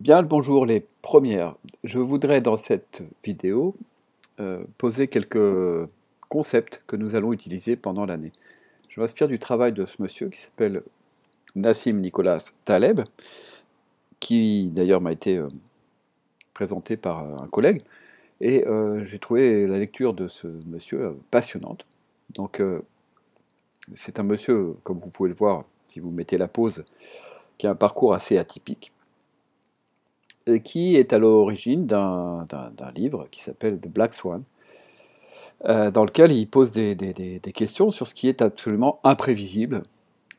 Bien le bonjour les premières. Je voudrais dans cette vidéo euh, poser quelques concepts que nous allons utiliser pendant l'année. Je m'inspire du travail de ce monsieur qui s'appelle Nassim Nicolas Taleb, qui d'ailleurs m'a été euh, présenté par euh, un collègue. Et j'ai trouvé la lecture de ce monsieur passionnante. Donc c'est un monsieur, comme vous pouvez le voir si vous mettez la pause, qui a un parcours assez atypique euh, qui est à l'origine d'un livre qui s'appelle The Black Swan, euh, dans lequel il pose des, questions sur ce qui est absolument imprévisible,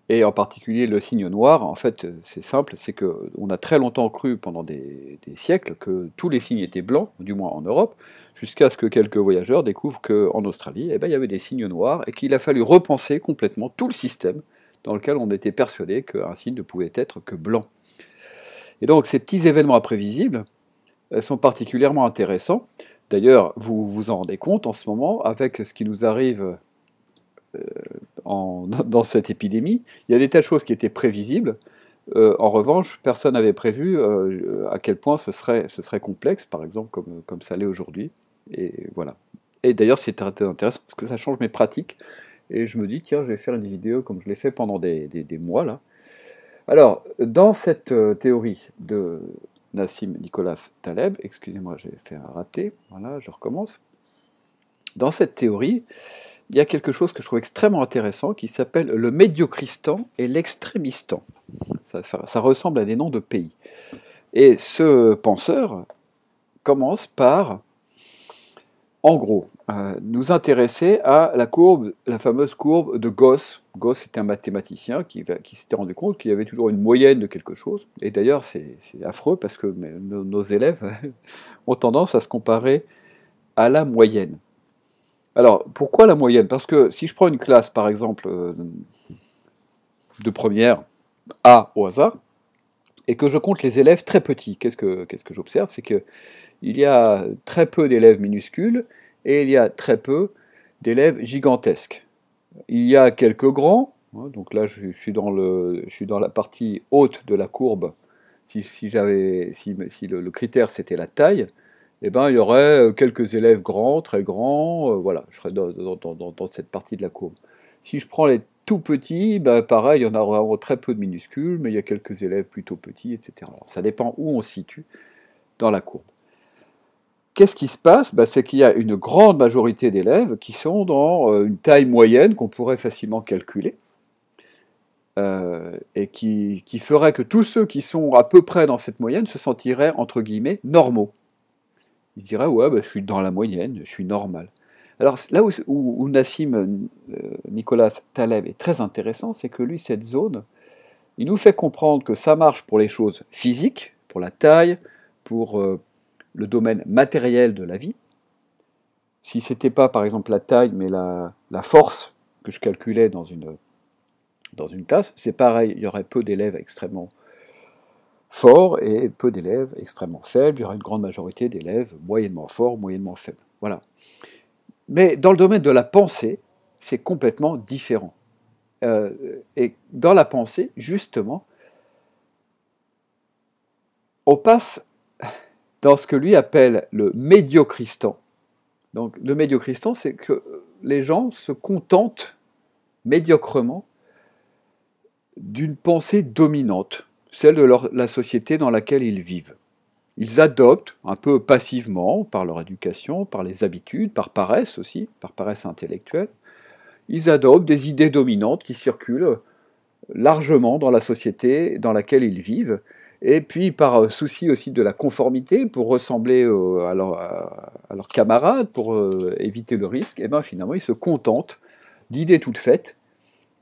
et en particulier le signe noir. En fait, euh, c'est simple, c'est qu'on a très longtemps cru pendant des, siècles que tous les signes étaient blancs, du moins en Europe, jusqu'à ce que quelques voyageurs découvrent qu'en Australie, eh ben, il y avait des signes noirs, et qu'il a fallu repenser complètement tout le système dans lequel on était persuadé qu'un signe ne pouvait être que blanc. Et donc ces petits événements imprévisibles euh, sont particulièrement intéressants. D'ailleurs, vous vous en rendez compte en ce moment avec ce qui nous arrive euh, dans cette épidémie. Il y a des tas de choses qui étaient prévisibles. Euh, en revanche, personne n'avait prévu à quel point ce serait, ce serait complexe, par exemple, comme, ça l'est aujourd'hui. Et voilà. Et d'ailleurs, c'est intéressant parce que ça change mes pratiques. Et je me dis, tiens, je vais faire une vidéo comme je l'ai fait pendant des, des mois, là, alors, dans cette euh, théorie de Nassim Nicolas Taleb, excusez-moi, j'ai fait un raté, voilà, je recommence. Dans cette théorie, il y a quelque chose que je trouve extrêmement intéressant qui s'appelle le médiocristan et l'extrémistan. Ça, ressemble à des noms de pays. Et ce penseur commence par, en gros, euh, nous intéresser à la courbe, la fameuse courbe de Gauss Gauss était un mathématicien qui, s'était rendu compte qu'il y avait toujours une moyenne de quelque chose. Et d'ailleurs, c'est affreux parce que nos, élèves ont tendance à se comparer à la moyenne. Alors, pourquoi la moyenne Parce que si je prends une classe, par exemple, euh, de première A au hasard, et que je compte les élèves très petits, quest -ce que j'observe C'est qu'il y a très peu d'élèves minuscules et il y a très peu d'élèves gigantesques. Il y a quelques grands, hein, donc là je, suis dans la partie haute de la courbe. Si, le, critère c'était la taille, eh ben, il y aurait euh, quelques élèves grands, très grands, euh, voilà, je serais dans, cette partie de la courbe. Si je prends les tout petits, ben, pareil, il y en a vraiment très peu de minuscules, mais il y a quelques élèves plutôt petits, etc. ça dépend où on se situe dans la courbe. Qu'est-ce qui se passe bah, C'est qu'il y a une grande majorité d'élèves qui sont dans euh, une taille moyenne qu'on pourrait facilement calculer, euh, et qui, ferait que tous ceux qui sont à peu près dans cette moyenne se sentiraient, entre guillemets, normaux. Ils se diraient, ouais, bah, je suis dans la moyenne, je suis normal. Alors là où, où, Nassim euh, Nicolas Taleb est très intéressant, c'est que lui, cette zone, il nous fait comprendre que ça marche pour les choses physiques, pour la taille, pour, le domaine matériel de la vie, si ce n'était pas par exemple la taille, mais la, la, force que je calculais dans une, dans une classe, c'est pareil, il y aurait peu d'élèves extrêmement forts et peu d'élèves extrêmement faibles, il y aurait une grande majorité d'élèves moyennement forts, moyennement faibles. Voilà. Mais dans le domaine de la pensée, c'est complètement différent. Euh, et dans la pensée, justement, on passe dans ce que lui appelle le médiocristan. Donc le médiocristan, c'est que les gens se contentent médiocrement d'une pensée dominante, celle de la société dans laquelle ils vivent. Ils adoptent, un peu passivement, par leur éducation, par les habitudes, par paresse aussi, par paresse intellectuelle, ils adoptent des idées dominantes qui circulent largement dans la société dans laquelle ils vivent, et puis, par euh, souci aussi de la conformité, pour ressembler à, leurs camarades, pour euh, éviter le risque, et eh bien finalement, ils se contentent d'idées toutes faites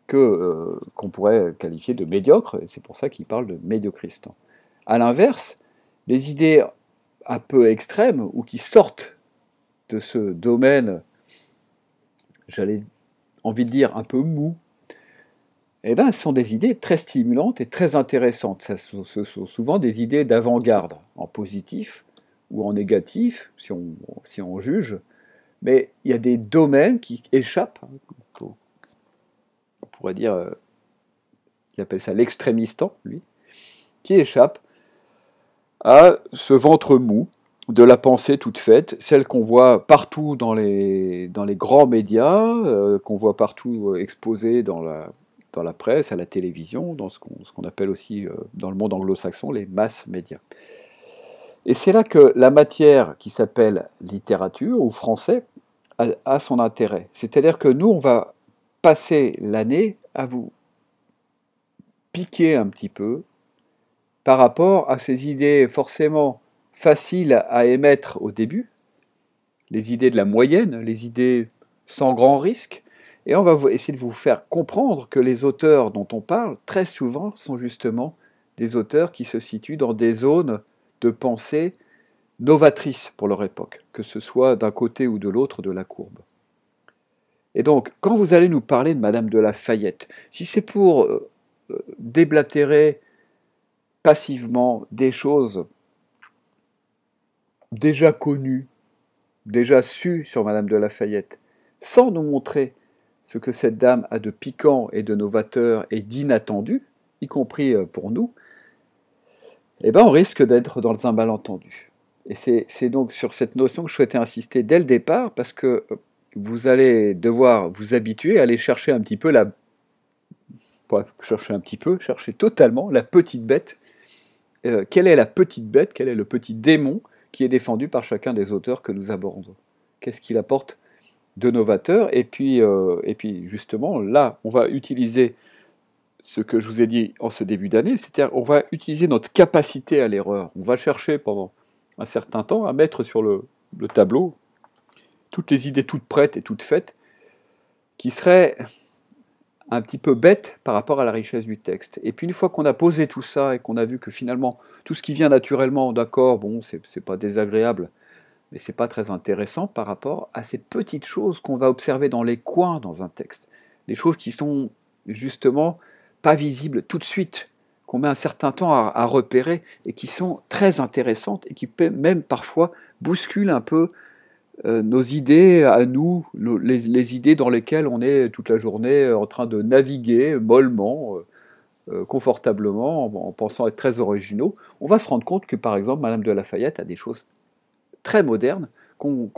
que, euh, qu'on pourrait qualifier de médiocres, et c'est pour ça qu'ils parlent de médiocristes. A l'inverse, les idées un peu extrêmes, ou qui sortent de ce domaine, j'allais envie de dire un peu mou, eh ben, ce sont des idées très stimulantes et très intéressantes. ce sont souvent des idées d'avant-garde, en positif ou en négatif, si on, juge. Mais il y a des domaines qui échappent, hein, on pourrait dire, euh, il appelle ça l'extrémistan, lui, qui échappent à ce ventre mou de la pensée toute faite, celle qu'on voit partout dans les, grands médias, euh, qu'on voit partout euh, exposée dans la, dans la presse, à la télévision, dans ce qu'on appelle aussi euh, dans le monde anglo-saxon les masses médias. Et c'est là que la matière qui s'appelle littérature ou français a son intérêt. C'est-à-dire que nous, on va passer l'année à vous piquer un petit peu par rapport à ces idées forcément faciles à émettre au début, les idées de la moyenne, les idées sans grand risque, et on va essayer de vous faire comprendre que les auteurs dont on parle, très souvent, sont justement des auteurs qui se situent dans des zones de pensée novatrices pour leur époque, que ce soit d'un côté ou de l'autre de la courbe. Et donc, quand vous allez nous parler de Madame de La Fayette, si c'est pour euh, euh, déblatérer passivement des choses déjà connues, déjà sues sur Madame de Lafayette, sans nous montrer ce que cette dame a de piquant et de novateur et d'inattendu, y compris euh, pour nous, eh ben on risque d'être dans un malentendu. Et c'est donc sur cette notion que je souhaitais insister dès le départ, parce que euh, vous allez devoir vous habituer à aller chercher un petit peu la... chercher un petit peu, chercher totalement la petite bête. Euh, quelle est la petite bête, quel est le petit démon qui est défendu par chacun des auteurs que nous abordons Qu'est-ce qu'il apporte de novateur. Et puis, euh, et puis justement, là, on va utiliser ce que je vous ai dit en ce début d'année, c'est-à-dire on va utiliser notre capacité à l'erreur. On va chercher pendant un certain temps à mettre sur le, tableau toutes les idées toutes prêtes et toutes faites qui seraient un petit peu bêtes par rapport à la richesse du texte. Et puis une fois qu'on a posé tout ça et qu'on a vu que finalement tout ce qui vient naturellement, d'accord, bon, c'est pas désagréable, mais ce n'est pas très intéressant par rapport à ces petites choses qu'on va observer dans les coins dans un texte. Les choses qui sont justement pas visibles tout de suite, qu'on met un certain temps à, repérer et qui sont très intéressantes et qui même parfois bousculent un peu euh, nos idées à nous, les, idées dans lesquelles on est toute la journée euh, en train de naviguer mollement. Euh, confortablement en, pensant être très originaux, on va se rendre compte que par exemple Madame de Lafayette a des choses très moderne qu'on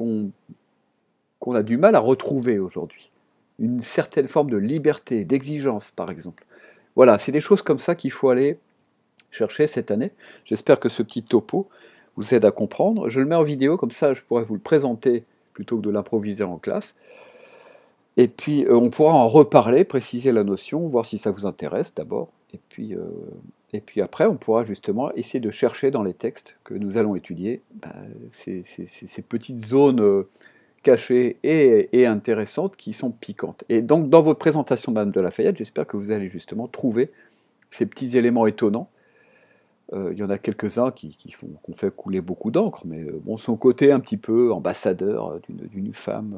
a du mal à retrouver aujourd'hui. Une certaine forme de liberté, d'exigence par exemple. Voilà, c'est des choses comme ça qu'il faut aller chercher cette année. J'espère que ce petit topo vous aide à comprendre. Je le mets en vidéo, comme ça je pourrais vous le présenter plutôt que de l'improviser en classe. Et puis euh, on pourra en reparler, préciser la notion, voir si ça vous intéresse d'abord. Et puis, euh, et puis après, on pourra justement essayer de chercher dans les textes que nous allons étudier bah, ces, petites zones euh, cachées et, intéressantes qui sont piquantes. Et donc, dans votre présentation Madame de Lafayette, j'espère que vous allez justement trouver ces petits éléments étonnants. Euh, il y en a quelques-uns qui, qui, font qu'on fait couler beaucoup d'encre, mais bon, son côté un petit peu ambassadeur d'une femme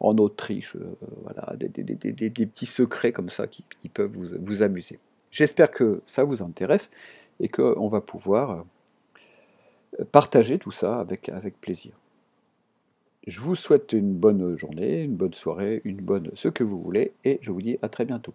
en Autriche, voilà, des, petits secrets comme ça qui, peuvent vous amuser. J'espère que ça vous intéresse et qu'on va pouvoir euh, partager tout ça avec, avec plaisir. Je vous souhaite une bonne journée, une bonne soirée, une bonne ce que vous voulez, et je vous dis à très bientôt.